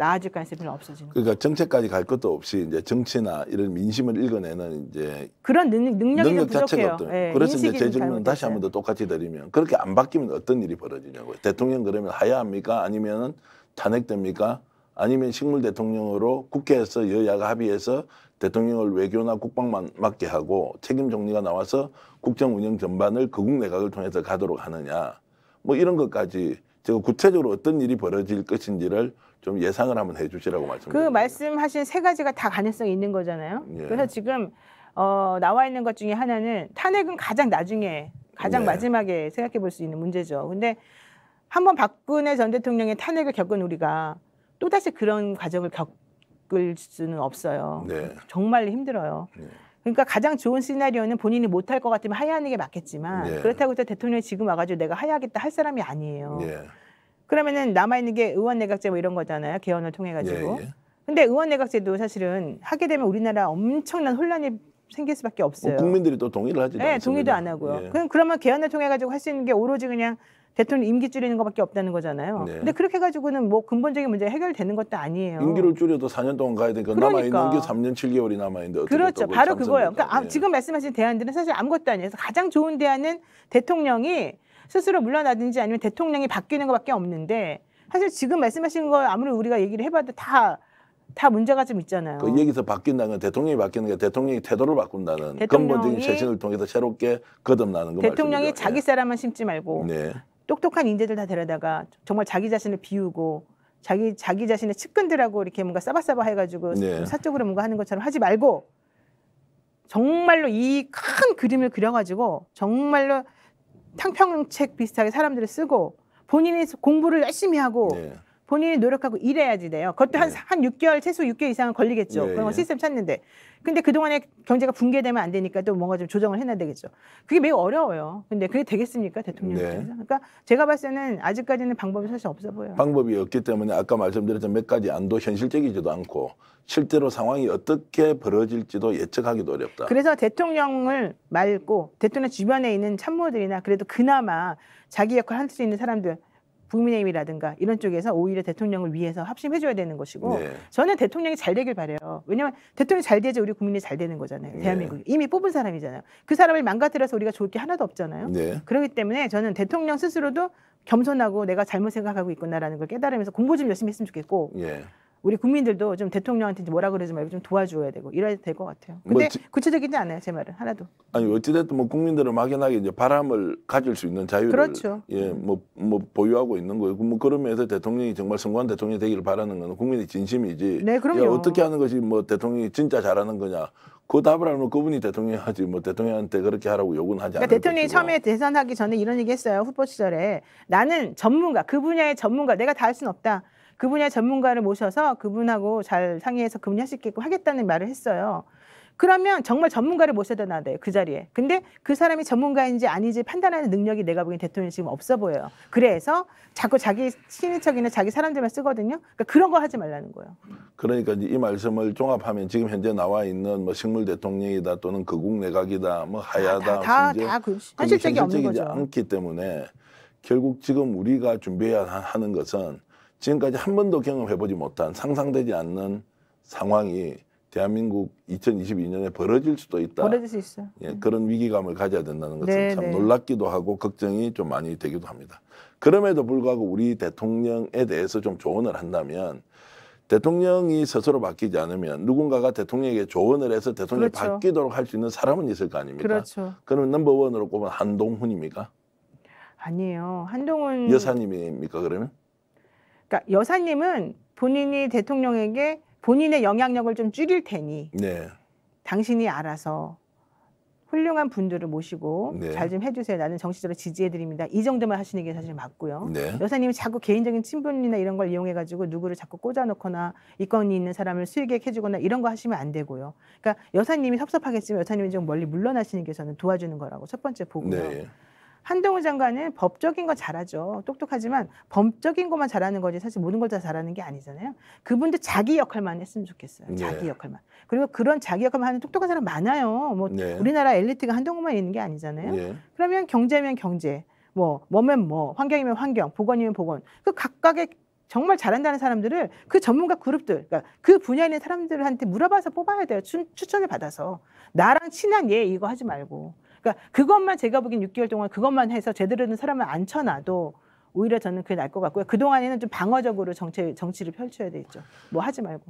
나아질 가능성이 별로 없어지는 그러니까 정책까지 갈 것도 없이 이제 정치나 이런 민심을 읽어내는 이제 그런 능, 능력이 능력 자체가 없더 네, 예, 그래서 이제 제 질문 다시 한번더 똑같이 드리면 그렇게 안 바뀌면 어떤 일이 벌어지냐고요. 대통령 그러면 하야합니까? 아니면 탄핵됩니까? 아니면 식물 대통령으로 국회에서 여야가 합의해서 대통령을 외교나 국방만 맡게 하고 책임 정리가 나와서 국정 운영 전반을 거국 내각을 통해서 가도록 하느냐 뭐 이런 것까지 지금 구체적으로 어떤 일이 벌어질 것인지를 좀 예상을 한번 해주시라고 말씀드립니다. 그 말씀하신 세 가지가 다 가능성이 있는 거잖아요. 예. 그래서 지금 어, 나와 있는 것 중에 하나는 탄핵은 가장 나중에 가장 예. 마지막에 생각해 볼 수 있는 문제죠. 근데 한번 박근혜 전 대통령의 탄핵을 겪은 우리가 또다시 그런 과정을 겪을 수는 없어요. 네. 정말 힘들어요. 네. 그러니까 가장 좋은 시나리오는 본인이 못할 것 같으면 하야하는 게 맞겠지만 예. 그렇다고 해서 대통령이 지금 와가지고 내가 하야하겠다 할 사람이 아니에요. 예. 그러면은 남아있는 게 의원내각제 뭐 이런 거잖아요. 개헌을 통해가지고. 예, 예. 근데 의원내각제도 사실은 하게 되면 우리나라 엄청난 혼란이 생길 수밖에 없어요. 뭐 국민들이 또 동의를 하지 않습니다. 동의도 안 하고요. 예. 그럼 그러면 개헌을 통해가지고 할 수 있는 게 오로지 그냥 대통령 임기 줄이는 것밖에 없다는 거잖아요. 네. 근데 그렇게 가지고는 뭐 근본적인 문제 해결되는 것도 아니에요. 임기를 줄여도 4년 동안 가야 되니까 그러니까. 남아 있는 게 3년 7개월이 남아 있는데 그렇죠. 바로 그거예요. 그러니까 아, 네. 지금 말씀하신 대안들은 사실 아무것도 아니에요. 가장 좋은 대안은 대통령이 스스로 물러나든지 아니면 대통령이 바뀌는 것밖에 없는데 사실 지금 말씀하신 거 아무리 우리가 얘기를 해봐도 다 다 문제가 좀 있잖아요. 그 얘기서 에 바뀐다는 건 대통령이 바뀌는 게 대통령이 태도를 바꾼다는 대통령이 근본적인 재신을 통해서 새롭게 거듭나는 거 대통령이 말씀이죠. 자기 네. 사람만 심지 말고 네. 똑똑한 인재들 다 데려다가 정말 자기 자신을 비우고 자기 자기 자신의 측근들하고 이렇게 뭔가 싸바싸바 해가지고 네. 사적으로 뭔가 하는 것처럼 하지 말고 정말로 이 큰 그림을 그려가지고 정말로 탕평책 비슷하게 사람들을 쓰고 본인이 공부를 열심히 하고 네. 본인이 노력하고 일해야지 돼요. 그것도 한, 네. 한 6개월, 최소 6개월 이상은 걸리겠죠. 네, 그런 거 예. 시스템 찾는데. 근데 그동안에 경제가 붕괴되면 안 되니까 또 뭔가 좀 조정을 해놔야 되겠죠. 그게 매우 어려워요. 근데 그게 되겠습니까? 대통령 네. 입장에서. 네. 그러니까 제가 봤을 때는 아직까지는 방법이 사실 없어 보여요. 방법이 없기 때문에 아까 말씀드렸던 몇 가지 안도 현실적이지도 않고 실제로 상황이 어떻게 벌어질지도 예측하기도 어렵다. 그래서 대통령을 말고 대통령 주변에 있는 참모들이나 그래도 그나마 자기 역할 할 수 있는 사람들 국민의힘이라든가 이런 쪽에서 오히려 대통령을 위해서 합심해줘야 되는 것이고 네. 저는 대통령이 잘 되길 바래요. 왜냐하면 대통령이 잘 돼야지 우리 국민이 잘 되는 거잖아요. 네. 대한민국 이미 이 뽑은 사람이잖아요. 그 사람을 망가뜨려서 우리가 좋을 게 하나도 없잖아요. 네. 그렇기 때문에 저는 대통령 스스로도 겸손하고 내가 잘못 생각하고 있구나라는 걸 깨달으면서 공부 좀 열심히 했으면 좋겠고 예. 우리 국민들도 좀 대통령한테 뭐라 그러지 말고 좀 도와줘야 되고 이래야 될 것 같아요. 뭐 근데 뭐 지, 구체적이지 않아요, 제 말은 하나도. 아니 어찌됐든 뭐 국민들을 막연하게 이제 바람을 가질 수 있는 자유를 그렇죠. 예뭐뭐 뭐 보유하고 있는 거예요. 뭐 그러면서 대통령이 정말 성공한 대통령이 되기를 바라는 건 국민의 진심이지. 네, 그럼요. 야, 어떻게 하는 것이 뭐 대통령이 진짜 잘하는 거냐. 그 답을 알면 그분이 대통령 하지 뭐 대통령한테 그렇게 하라고 요구는 하지 그러니까 대통령이 것이고. 처음에 대선하기 전에 이런 얘기했어요 후보 시절에 나는 전문가 그 분야의 전문가 내가 다할 수는 없다. 그 분야 전문가를 모셔서 그분하고 잘 상의해서 그분이 할 수 있게끔 하겠다는 말을 했어요. 그러면 정말 전문가를 모셔야 되나 돼요 그 자리에 근데 그 사람이 전문가인지 아닌지 판단하는 능력이 내가 보기엔 대통령이 지금 없어 보여요 그래서 자꾸 자기 친인척이나 자기 사람들만 쓰거든요 그러니까 그런 거 하지 말라는 거예요 그러니까 이 말씀을 종합하면 지금 현재 나와 있는 뭐 식물 대통령이다 또는 거국 그 내각이다 뭐 아, 하야다 다, 다, 다 그, 현실적이 없는 거죠 않기 때문에 결국 지금 우리가 준비해야 하는 것은 지금까지 한 번도 경험해보지 못한 상상되지 않는 상황이 대한민국 2022년에 벌어질 수도 있다. 벌어질 수 있어. 예, 그런 위기감을 가져야 된다는 것은 네, 참 네. 놀랍기도 하고 걱정이 좀 많이 되기도 합니다. 그럼에도 불구하고 우리 대통령에 대해서 좀 조언을 한다면 대통령이 스스로 바뀌지 않으면 누군가가 대통령에게 조언을 해서 대통령이 그렇죠. 바뀌도록 할 수 있는 사람은 있을 거 아닙니까? 그렇죠. 그럼 넘버원으로 꼽은 한동훈입니까? 아니에요. 한동훈 여사님입니까 그러면? 그러니까 여사님은 본인이 대통령에게 본인의 영향력을 좀 줄일 테니 네. 당신이 알아서 훌륭한 분들을 모시고 네. 잘좀 해주세요. 나는 정치적으로 지지해드립니다. 이 정도만 하시는 게 사실 맞고요. 네. 여사님이 자꾸 개인적인 친분이나 이런 걸 이용해가지고 누구를 자꾸 꽂아놓거나 이권이 있는 사람을 수익액해주거나 이런 거 하시면 안 되고요. 그러니까 여사님이 섭섭하겠지만 여사님이 좀 멀리 물러나시는 게 저는 도와주는 거라고 첫 번째 보고요. 네. 한동훈 장관은 법적인 거 잘하죠. 똑똑하지만 법적인 것만 잘하는 거지 사실 모든 걸 다 잘하는 게 아니잖아요. 그분도 자기 역할만 했으면 좋겠어요. 네. 자기 역할만. 그리고 그런 자기 역할만 하는 똑똑한 사람 많아요. 뭐 네. 우리나라 엘리트가 한동훈만 있는 게 아니잖아요. 네. 그러면 경제면 경제, 뭐 뭐면 뭐, 환경이면 환경, 보건이면 보건. 그 각각의 정말 잘한다는 사람들을 그 전문가 그룹들, 그러니까 그 분야에 있는 사람들한테 물어봐서 뽑아야 돼요. 추, 추천을 받아서. 나랑 친한 얘 이거 하지 말고. 그러니까 그것만 제가 보기엔 6개월 동안 그것만 해서 제대로 된 사람을 안 쳐놔도 오히려 저는 그게 날 것 같고요. 그동안에는 좀 방어적으로 정치, 정치를 펼쳐야 되겠죠. 뭐 하지 말고.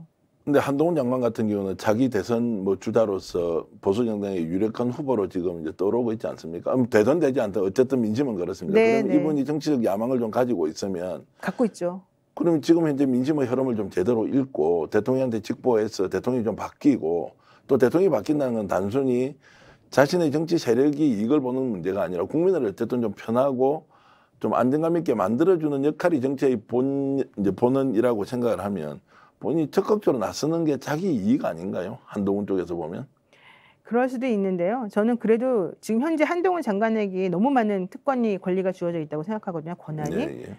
근데 한동훈 장관 같은 경우는 자기 대선 뭐 주자로서 보수 정당의 유력한 후보로 지금 이제 떠오르고 있지 않습니까? 음, 되 되지 않든 어쨌든 민심은 그렇습니다. 네, 그럼 네. 이분이 정치적 야망을 좀 가지고 있으면 갖고 있죠. 그럼 지금 현재 민심의 흐름을 좀 제대로 읽고 대통령한테 직보해서 대통령이 좀 바뀌고 또 대통령이 바뀐다는 건 단순히 자신의 정치 세력이 이걸 보는 문제가 아니라 국민을 어쨌든 좀 편하고 좀 안정감 있게 만들어주는 역할이 정치의 본, 이제 본원이라고 생각을 하면 본인이 적극적으로 나서는 게 자기 이익 아닌가요? 한동훈 쪽에서 보면. 그럴 수도 있는데요. 저는 그래도 지금 현재 한동훈 장관에게 너무 많은 특권이 권리가 주어져 있다고 생각하거든요. 권한이. 네, 예.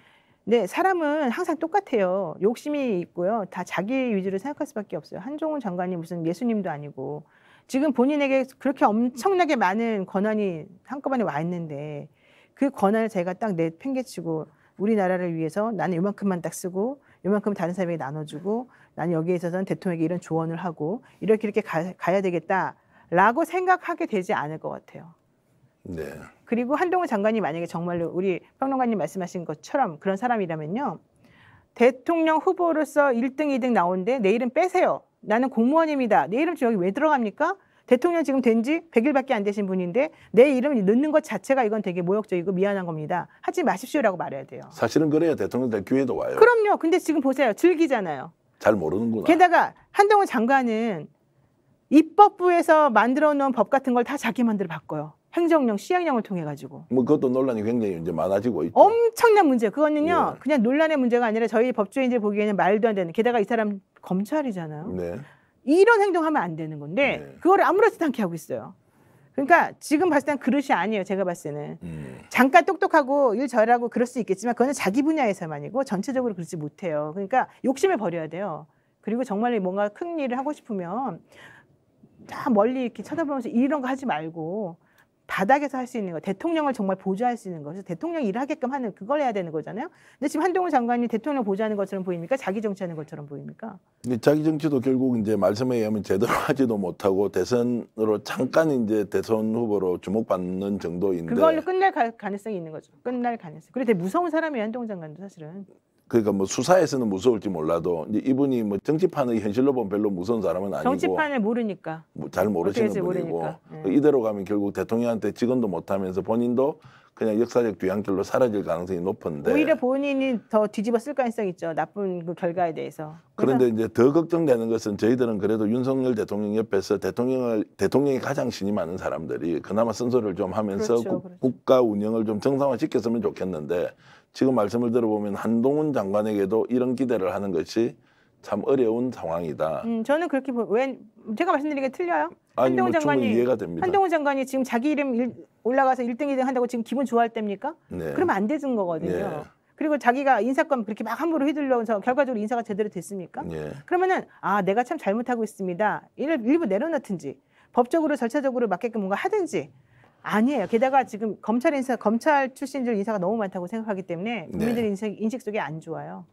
근 사람은 항상 똑같아요. 욕심이 있고요. 다 자기 위주로 생각할 수밖에 없어요. 한종훈 장관이 무슨 예수님도 아니고 지금 본인에게 그렇게 엄청나게 많은 권한이 한꺼번에 와 있는데 그 권한을 제가 딱 내팽개치고 우리나라를 위해서 나는 요만큼만 딱 쓰고 요만큼 다른 사람에게 나눠주고 나는 여기에 있어서는 대통령에게 이런 조언을 하고 이렇게 이렇게 가, 가야 되겠다라고 생각하게 되지 않을 것 같아요. 네. 그리고 한동훈 장관이 만약에 정말로 우리 평론가님 말씀하신 것처럼 그런 사람이라면요. 대통령 후보로서 1등, 2등 나오는데 내일은 빼세요. 나는 공무원입니다. 내 이름 지금 여기 왜 들어갑니까? 대통령 지금 된 지 100일밖에 안 되신 분인데 내 이름 넣는 것 자체가 이건 되게 모욕적이고 미안한 겁니다. 하지 마십시오라고 말해야 돼요. 사실은 그래야 대통령 될 기회도 와요. 그럼요. 근데 지금 보세요. 즐기잖아요. 잘 모르는구나. 게다가 한동훈 장관은 입법부에서 만들어 놓은 법 같은 걸 다 자기 만들어 바꿔요. 행정령, 시행령을 통해 가지고. 뭐 그것도 논란이 굉장히 이제 많아지고 있죠. 엄청난 문제. 그거는요. 예. 그냥 논란의 문제가 아니라 저희 법조인들 보기에는 말도 안 되는. 게다가 이 사람 검찰이잖아요. 네. 이런 행동하면 안 되는 건데 네. 그거를 아무렇지도 않게 하고 있어요. 그러니까 지금 봤을 땐 그릇이 아니에요. 제가 봤을 때는 음. 잠깐 똑똑하고 일절하고 그럴 수 있겠지만 그거는 자기 분야에서만이고 전체적으로 그렇지 못해요. 그러니까 욕심을 버려야 돼요. 그리고 정말 뭔가 큰 일을 하고 싶으면 다 멀리 이렇게 쳐다보면서 이런 거 하지 말고 바닥에서 할 수 있는 거, 대통령을 정말 보좌할 수 있는 거, 그래서 대통령 일하게끔 하는 그걸 해야 되는 거잖아요. 근데 지금 한동훈 장관이 대통령 보좌하는 것처럼 보입니까? 자기 정치하는 것처럼 보입니까? 근데 자기 정치도 결국 이제 말씀에 의하면 제대로 하지도 못하고 대선으로 잠깐 이제 대선 후보로 주목받는 정도인데 그걸로 끝날 가, 능성이 있는 거죠. 끝날 가능성. 그리고 되게 무서운 사람이 한동훈 장관도 사실은. 그러니까 뭐 수사에서는 무서울지 몰라도 이제 이분이 뭐 정치판의 현실로 보면 별로 무서운 사람은 아니고 정치판을 모르니까 뭐잘 모르시는 분이고 네. 이대로 가면 결국 대통령한테 직언도 못하면서 본인도 그냥 역사적 뒤안길로 사라질 가능성이 높은데 오히려 본인이 더 뒤집어 쓸가능성 있죠 나쁜 그 결과에 대해서 그런데 이제 더 걱정되는 것은 저희들은 그래도 윤석열 대통령 옆에서 대통령을 대통령이 가장 신이 많은 사람들이 그나마 쓴소를좀 하면서 그렇죠, 국, 그렇죠. 국가 운영을 좀 정상화시켰으면 좋겠는데 지금 말씀을 들어보면 한동훈 장관에게도 이런 기대를 하는 것이 참 어려운 상황이다. 음, 저는 그렇게 보, 제가 말씀드린 게 틀려요? 뭐 한동훈 뭐 장관이 이해가 됩니다. 한동훈 장관이 지금 자기 이름 일, 올라가서 1등 2등 한다고 지금 기분 좋아할 때입니까? 네. 그러면 안 되는 거거든요. 네. 그리고 자기가 인사권 그렇게 막 함부로 휘둘러서 결과적으로 인사가 제대로 됐습니까? 네. 그러면은 아 내가 참 잘못하고 있습니다. 이를 일부 내려놓든지 법적으로 절차적으로 맞게끔 뭔가 하든지 아니에요. 게다가 지금 검찰 인사, 검찰 출신들 인사가 너무 많다고 생각하기 때문에 네. 국민들 네. 인식, 인식 속에 안 좋아요.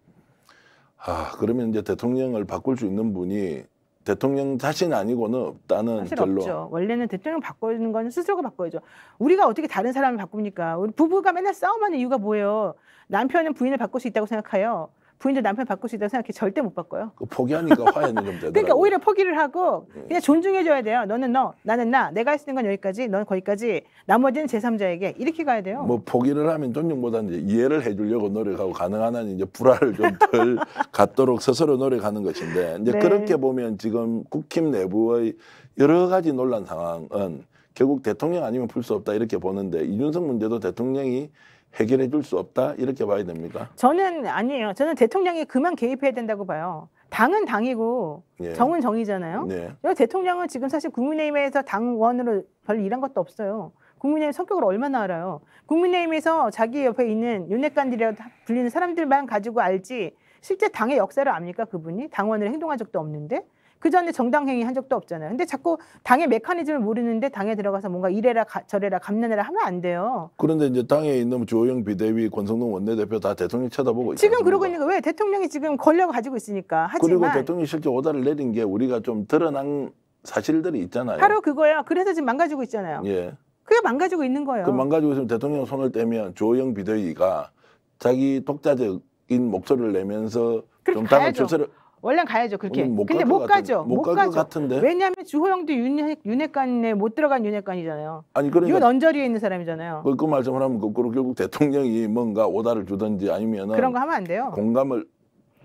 아, 그러면 이제 대통령을 바꿀 수 있는 분이 대통령 자신 아니고는 없다는 사실 결론. 없죠. 원래는 대통령 바꾸는 건 스스로가 바꿔야죠. 우리가 어떻게 다른 사람을 바꿉니까? 우리 부부가 맨날 싸움하는 이유가 뭐예요? 남편은 부인을 바꿀 수 있다고 생각해요. 부인도 남편 바꿀 수 있다고 생각해 절대 못 바꿔요. 그 포기하니까 화해는 좀 되더라고요. 그러니까 오히려 포기를 하고 예. 그냥 존중해줘야 돼요. 너는 너, 나는 나, 내가 할 수 있는 건 여기까지, 너는 거기까지, 나머지는 제3자에게 이렇게 가야 돼요. 뭐 포기를 하면 존중보다는 이해를 해주려고 노력하고 가능한 한 이제 불화를 좀 덜 갖도록 스스로 노력하는 것인데 이제 네. 그렇게 보면 지금 국힘 내부의 여러 가지 논란 상황은 결국 대통령 아니면 풀 수 없다 이렇게 보는데 이준석 문제도 대통령이 해결해 줄 수 없다 이렇게 봐야 됩니까? 저는 아니에요. 저는 대통령이 그만 개입해야 된다고 봐요. 당은 당이고 예. 정은 정이잖아요. 예. 대통령은 지금 사실 국민의힘에서 당원으로 별로 일한 것도 없어요. 국민의힘 성격을 얼마나 알아요. 국민의힘에서 자기 옆에 있는 윤핵관들이라고 불리는 사람들만 가지고 알지 실제 당의 역사를 압니까 그분이? 당원을 행동한 적도 없는데 그 전에 정당행위 한 적도 없잖아요. 근데 자꾸 당의 메커니즘을 모르는데 당에 들어가서 뭔가 이래라 가, 저래라 감내라 하면 안 돼요. 그런데 이제 당에 있는 조영 비대위, 권성동 원내대표 다 대통령 쳐다보고 지금 있잖습니까? 그러고 있는 거 왜 대통령이 지금 권력을 가지고 있으니까 하지만 그리고 대통령이 실제 오다를 내린 게 우리가 좀 드러난 사실들이 있잖아요. 바로 그거예요. 그래서 지금 망가지고 있잖아요. 예. 그게 망가지고 있는 거예요. 그 망가지고 있으면 대통령 손을 떼면 조영 비대위가 자기 독자적인 목소리를 내면서 좀 당을 주체를 원래 가야죠 그렇게. 못 근데 못 가죠. 못, 못 가죠. 같은데. 왜냐하면 주호영도 윤핵 윤핵관에 못 들어간 윤핵관이잖아요. 아니 그러니까 윤 언저리에 있는 사람이잖아요. 그, 그 말씀을 하면 거꾸로 그, 결국 대통령이 뭔가 오다를 주든지 아니면 그런 거 하면 안 돼요. 공감을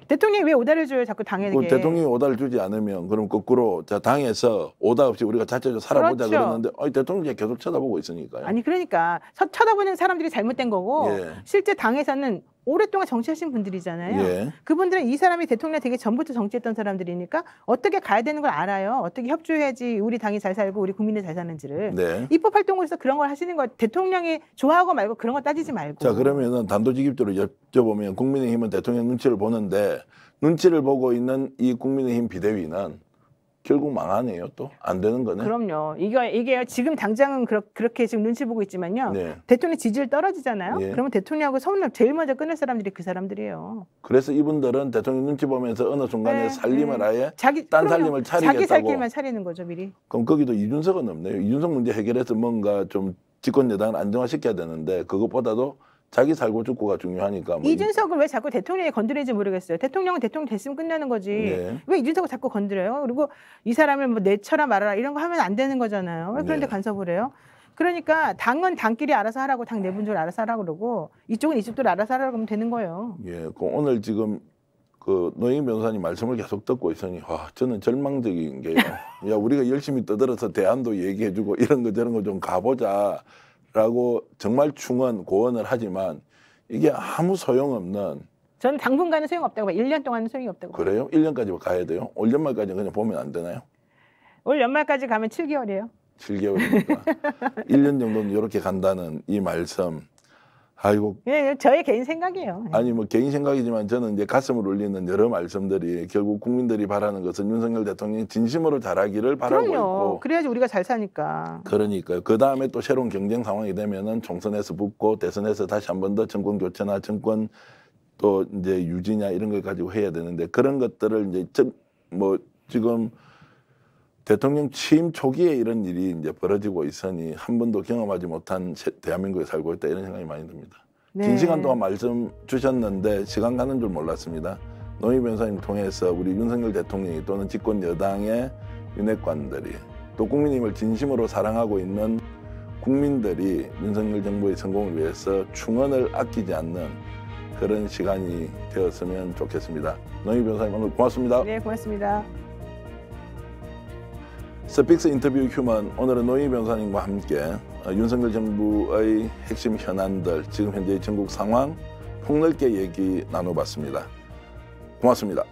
대통령이 왜 오다를 줘요? 자꾸 당에 그 대통령이 오다를 주지 않으면 그럼 거꾸로 자 당에서 오다 없이 우리가 자체적으로 살아보자 그렇죠. 그러는데 아니, 대통령이 계속 쳐다보고 있으니까요. 아니 그러니까 서, 쳐다보는 사람들이 잘못된 거고 예. 실제 당에서는 오랫동안 정치하신 분들이잖아요. 예. 그분들은 이 사람이 대통령 되기 전부터 정치했던 사람들이니까 어떻게 가야 되는 걸 알아요. 어떻게 협조해야지 우리 당이 잘 살고 우리 국민이 잘 사는지를. 네. 입법 활동으로서 그런 걸 하시는 거 대통령이 좋아하고 말고 그런 거 따지지 말고. 자 그러면은 단도직입적으로 여쭤보면 국민의힘은 대통령 눈치를 보는데 눈치를 보고 있는 이 국민의힘 비대위는 결국 망하네요 또 안 되는 거는 그럼요. 이게 이게 지금 당장은 그렇, 게 지금 눈치 보고 있지만요. 네. 대통령 지지율 떨어지잖아요. 네. 그러면 대통령하고 서운을 제일 먼저 끊을 사람들이 그 사람들이에요. 그래서 이분들은 대통령 눈치 보면서 어느 순간에 네, 살림을 아예 네. 자기 딴 그럼요. 살림을 차리겠다고. 자기 살 길만 차리는 거죠 미리. 그럼 거기도 이준석은 없네요. 이준석 문제 해결해서 뭔가 좀 집권 여당을 안정화시켜야 되는데 그것보다도 자기 살고 죽고가 중요하니까. 뭐 이준석을 왜 자꾸 대통령이 건드리는지 모르겠어요. 대통령은 대통령 됐으면 끝나는 거지. 네. 왜 이준석을 자꾸 건드려요? 그리고 이 사람을 뭐 내처라 말아라 이런 거 하면 안 되는 거잖아요. 왜 그런데 네. 간섭을 해요? 그러니까 당은 당끼리 알아서 하라고 당 내분들 알아서 하라고 그러고 이쪽은 이쪽들 알아서 하라고 하면 되는 거예요. 예, 그 오늘 지금 그 노인 변호사님 말씀을 계속 듣고 있으니 와 저는 절망적인 게요. 야 우리가 열심히 떠들어서 대안도 얘기해주고 이런 거 저런 거 좀 가보자 라고 정말 충원, 고언을 하지만 이게 아무 소용없는 저는 당분간은 소용없다고 봐요. 1년 동안은 소용이 없다고 그래요? 1년까지 가야 돼요? 올 연말까지 는 그냥 보면 안 되나요? 올 연말까지 가면 7개월이에요. 7개월이니까 1년 정도는 이렇게 간다는 이 말씀 아이고. 예, 예, 저의 개인 생각이에요. 예. 아니 뭐 개인 생각이지만 저는 이제 가슴을 울리는 여러 말씀들이 결국 국민들이 바라는 것은 윤석열 대통령이 진심으로 잘하기를 바라고 그럼요. 있고. 그래야지 우리가 잘 사니까. 그러니까요. 그 다음에 또 새로운 경쟁 상황이 되면은 총선에서 붙고 대선에서 다시 한 번 더 정권 교체나 정권 또 이제 유지냐 이런 걸 가지고 해야 되는데 그런 것들을 이제 뭐 지금. 대통령 취임 초기에 이런 일이 이제 벌어지고 있으니 한 번도 경험하지 못한 대한민국에 살고 있다 이런 생각이 많이 듭니다. 네. 긴 시간 동안 말씀 주셨는데 시간 가는 줄 몰랐습니다. 노희 변사님 통해서 우리 윤석열 대통령이 또는 집권 여당의 윤핵관들이 또 국민님을 진심으로 사랑하고 있는 국민들이 윤석열 정부의 성공을 위해서 충언을 아끼지 않는 그런 시간이 되었으면 좋겠습니다. 노희 변사님 오늘 고맙습니다. 네, 고맙습니다. 스픽스 인터뷰 휴먼 오늘은 노희 변호사님과 함께 어, 윤석열 정부의 핵심 현안들 지금 현재 의 전국 상황 폭넓게 얘기 나눠봤습니다. 고맙습니다.